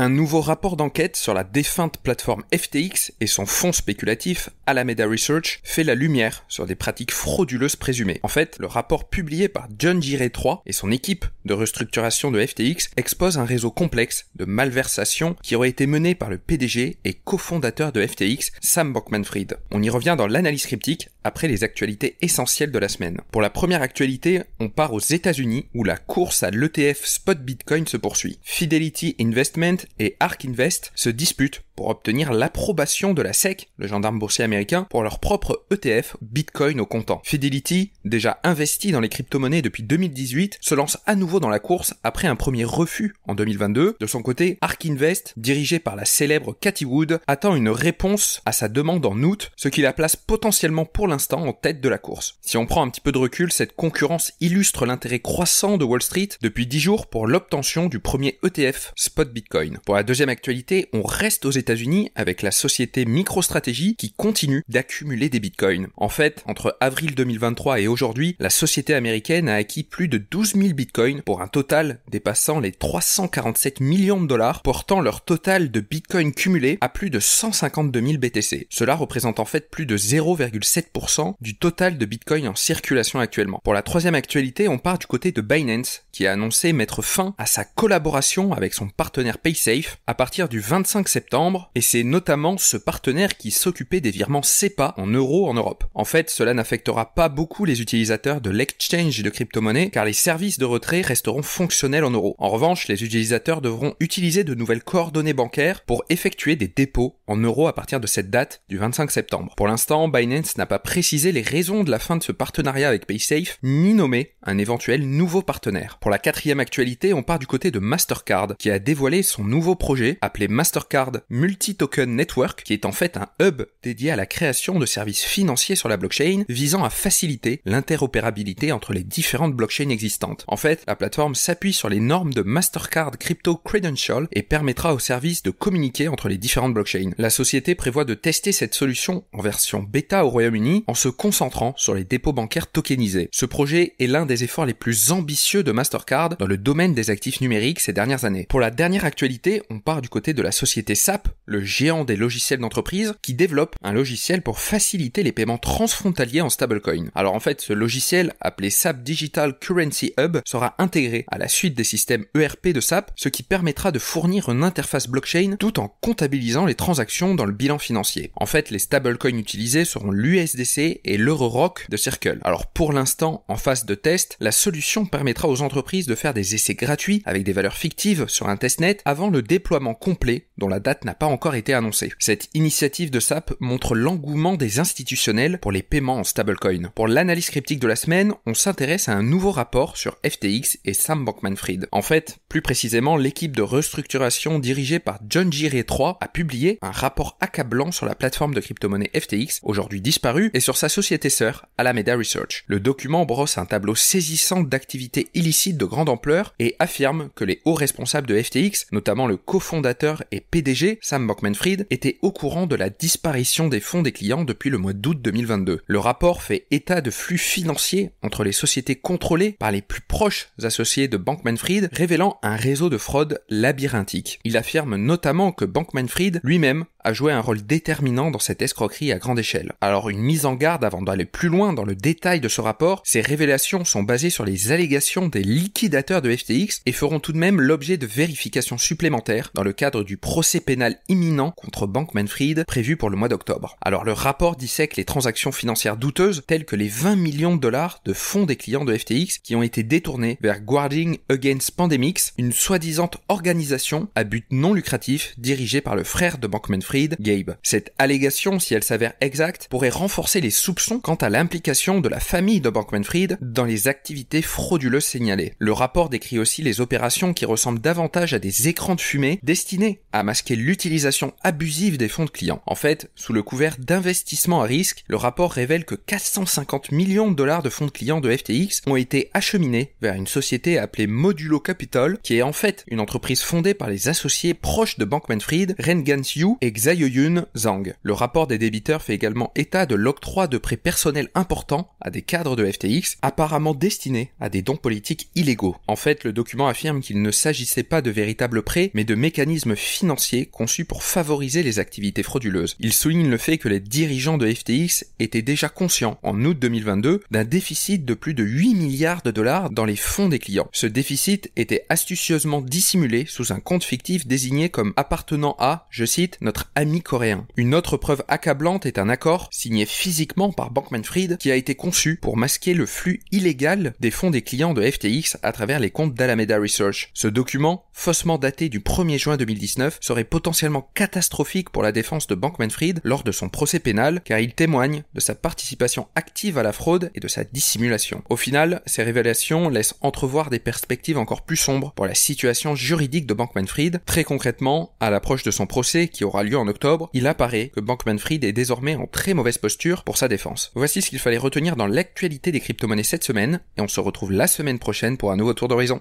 un nouveau rapport d'enquête sur la défunte plateforme FTX et son fonds spéculatif Alameda Research fait la lumière sur des pratiques frauduleuses présumées. En fait, le rapport publié par John Ray III et son équipe de restructuration de FTX expose un réseau complexe de malversations qui aurait été mené par le PDG et cofondateur de FTX, Sam Bankman-Fried. On y revient dans l'analyse cryptique après les actualités essentielles de la semaine. Pour la première actualité, on part aux États-Unis où la course à l'ETF spot Bitcoin se poursuit. Fidelity Investment et Ark Invest se dispute pour obtenir l'approbation de la SEC, le gendarme boursier américain, pour leur propre ETF Bitcoin au comptant. Fidelity, déjà investi dans les crypto-monnaies depuis 2018, se lance à nouveau dans la course après un premier refus en 2022. De son côté, Ark Invest, dirigé par la célèbre Cathy Wood, attend une réponse à sa demande en août, ce qui la place potentiellement pour l'instant en tête de la course. Si on prend un petit peu de recul, cette concurrence illustre l'intérêt croissant de Wall Street depuis 10 jours pour l'obtention du premier ETF Spot Bitcoin. Pour la deuxième actualité, on reste aux États-Unis avec la société MicroStrategy qui continue d'accumuler des bitcoins. En fait, entre avril 2023 et aujourd'hui, la société américaine a acquis plus de 12 000 bitcoins pour un total dépassant les 347 millions de dollars, portant leur total de bitcoins cumulés à plus de 152 000 BTC. Cela représente en fait plus de 0,7% du total de bitcoins en circulation actuellement. Pour la troisième actualité, on part du côté de Binance qui a annoncé mettre fin à sa collaboration avec son partenaire PayStation Safe à partir du 25 septembre et c'est notamment ce partenaire qui s'occupait des virements SEPA en euros en Europe. En fait, cela n'affectera pas beaucoup les utilisateurs de l'exchange de crypto-monnaies car les services de retrait resteront fonctionnels en euros. En revanche, les utilisateurs devront utiliser de nouvelles coordonnées bancaires pour effectuer des dépôts en euros à partir de cette date du 25 septembre. Pour l'instant, Binance n'a pas précisé les raisons de la fin de ce partenariat avec PaySafe ni nommé un éventuel nouveau partenaire. Pour la quatrième actualité, on part du côté de Mastercard qui a dévoilé son nouveau projet appelé Mastercard Multi-Token Network, qui est en fait un hub dédié à la création de services financiers sur la blockchain visant à faciliter l'interopérabilité entre les différentes blockchains existantes. En fait, la plateforme s'appuie sur les normes de Mastercard Crypto Credential et permettra aux services de communiquer entre les différentes blockchains. La société prévoit de tester cette solution en version bêta au Royaume-Uni en se concentrant sur les dépôts bancaires tokenisés. Ce projet est l'un des efforts les plus ambitieux de Mastercard dans le domaine des actifs numériques ces dernières années. Pour la dernière actualité on part du côté de la société SAP, le géant des logiciels d'entreprise, qui développe un logiciel pour faciliter les paiements transfrontaliers en stablecoin. Alors en fait, ce logiciel, appelé SAP Digital Currency Hub, sera intégré à la suite des systèmes ERP de SAP, ce qui permettra de fournir une interface blockchain tout en comptabilisant les transactions dans le bilan financier. En fait, les stablecoins utilisés seront l'USDC et l'EuroRock de Circle. Alors pour l'instant, en phase de test, la solution permettra aux entreprises de faire des essais gratuits avec des valeurs fictives sur un testnet avant le déploiement complet dont la date n'a pas encore été annoncée. Cette initiative de SAP montre l'engouement des institutionnels pour les paiements en stablecoin. Pour l'analyse cryptique de la semaine, on s'intéresse à un nouveau rapport sur FTX et Sam Bankman-Fried. En fait, plus précisément, l'équipe de restructuration dirigée par John Giré 3 a publié un rapport accablant sur la plateforme de crypto-monnaie FTX, aujourd'hui disparue, et sur sa société sœur, Alameda Research. Le document brosse un tableau saisissant d'activités illicites de grande ampleur et affirme que les hauts responsables de FTX, notamment le cofondateur et PDG, Sam Bankman-Fried, était au courant de la disparition des fonds des clients depuis le mois d'août 2022. Le rapport fait état de flux financiers entre les sociétés contrôlées par les plus proches associés de Bankman-Fried, révélant un réseau de fraude labyrinthique. Il affirme notamment que Bankman-Fried lui-même a joué un rôle déterminant dans cette escroquerie à grande échelle. Alors une mise en garde avant d'aller plus loin dans le détail de ce rapport, ces révélations sont basées sur les allégations des liquidateurs de FTX et feront tout de même l'objet de vérifications supplémentaires dans le cadre du procès pénal imminent contre Bankman Fried prévu pour le mois d'octobre. Alors le rapport dissèque les transactions financières douteuses telles que les 20 millions de dollars de fonds des clients de FTX qui ont été détournés vers Guarding Against Pandemics, une soi-disant organisation à but non lucratif dirigée par le frère de Bankman Fried Gabe. Cette allégation, si elle s'avère exacte, pourrait renforcer les soupçons quant à l'implication de la famille de Bankman-Fried dans les activités frauduleuses signalées. Le rapport décrit aussi les opérations qui ressemblent davantage à des écrans de fumée destinés à masquer l'utilisation abusive des fonds de clients. En fait, sous le couvert d'investissements à risque, le rapport révèle que 450 millions de dollars de fonds de clients de FTX ont été acheminés vers une société appelée Modulo Capital, qui est en fait une entreprise fondée par les associés proches de Bankman-Fried, Ren yu et Xiaoyun Zhang. Le rapport des débiteurs fait également état de l'octroi de prêts personnels importants à des cadres de FTX, apparemment destinés à des dons politiques illégaux. En fait, le document affirme qu'il ne s'agissait pas de véritables prêts, mais de mécanismes financiers conçus pour favoriser les activités frauduleuses. Il souligne le fait que les dirigeants de FTX étaient déjà conscients, en août 2022, d'un déficit de plus de 8 milliards de dollars dans les fonds des clients. Ce déficit était astucieusement dissimulé sous un compte fictif désigné comme appartenant à, je cite, notre ami Une autre preuve accablante est un accord signé physiquement par Bankman Fried qui a été conçu pour masquer le flux illégal des fonds des clients de FTX à travers les comptes d'Alameda Research. Ce document, faussement daté du 1er juin 2019, serait potentiellement catastrophique pour la défense de Bankman Fried lors de son procès pénal car il témoigne de sa participation active à la fraude et de sa dissimulation. Au final, ces révélations laissent entrevoir des perspectives encore plus sombres pour la situation juridique de Bankman Fried, très concrètement à l'approche de son procès qui aura lieu en octobre, il apparaît que Bankman-Fried est désormais en très mauvaise posture pour sa défense. Voici ce qu'il fallait retenir dans l'actualité des crypto-monnaies cette semaine, et on se retrouve la semaine prochaine pour un nouveau tour d'horizon.